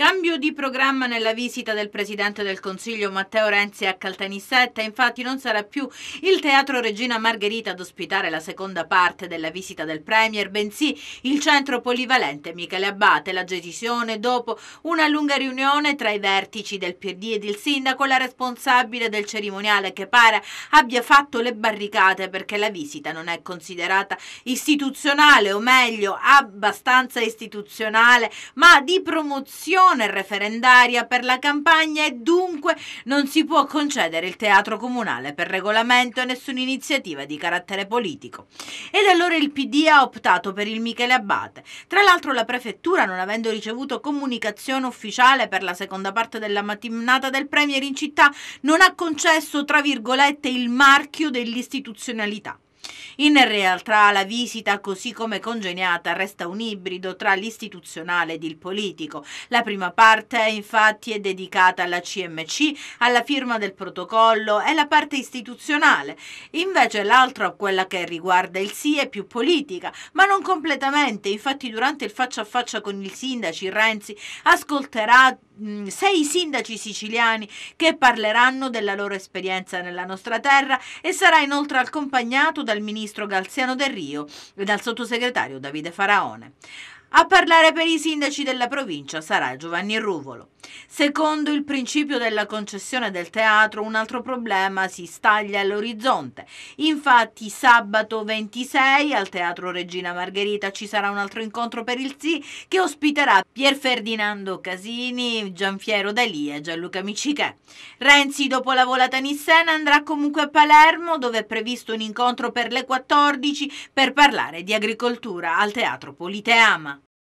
Cambio di programma nella visita del Presidente del Consiglio Matteo Renzi a Caltanissetta, infatti non sarà più il Teatro Regina Margherita ad ospitare la seconda parte della visita del Premier, bensì il centro polivalente Michele Abbate, la decisione dopo una lunga riunione tra i vertici del PD ed il sindaco, la responsabile del cerimoniale che pare abbia fatto le barricate perché la visita non è considerata istituzionale o meglio abbastanza istituzionale, ma di promozione mozione referendaria per la campagna e dunque non si può concedere il teatro comunale per regolamento e nessuna iniziativa di carattere politico. Ed allora il PD ha optato per il Michele Abate. Tra l'altro la prefettura, non avendo ricevuto comunicazione ufficiale per la seconda parte della mattinata del Premier in città, non ha concesso, tra virgolette, il marchio dell'istituzionalità. In realtà la visita, così come congeniata, resta un ibrido tra l'istituzionale ed il politico. La prima parte, infatti, è dedicata alla CMC, alla firma del protocollo e la parte istituzionale. Invece l'altra, quella che riguarda il sì, è più politica, ma non completamente. Infatti durante il faccia a faccia con i sindaci Renzi ascolterà Mm, sei sindaci siciliani che parleranno della loro esperienza nella nostra terra e sarà inoltre accompagnato dal ministro Galziano Del Rio e dal sottosegretario Davide Faraone. A parlare per i sindaci della provincia sarà Giovanni Ruvolo. Secondo il principio della concessione del teatro, un altro problema si staglia all'orizzonte. Infatti sabato 26 al Teatro Regina Margherita ci sarà un altro incontro per il Sì che ospiterà Pier Ferdinando Casini, Gianfiero Dalì e Gianluca Micichè. Renzi dopo la volata Nissena andrà comunque a Palermo dove è previsto un incontro per le 14 per parlare di agricoltura al Teatro Politeama.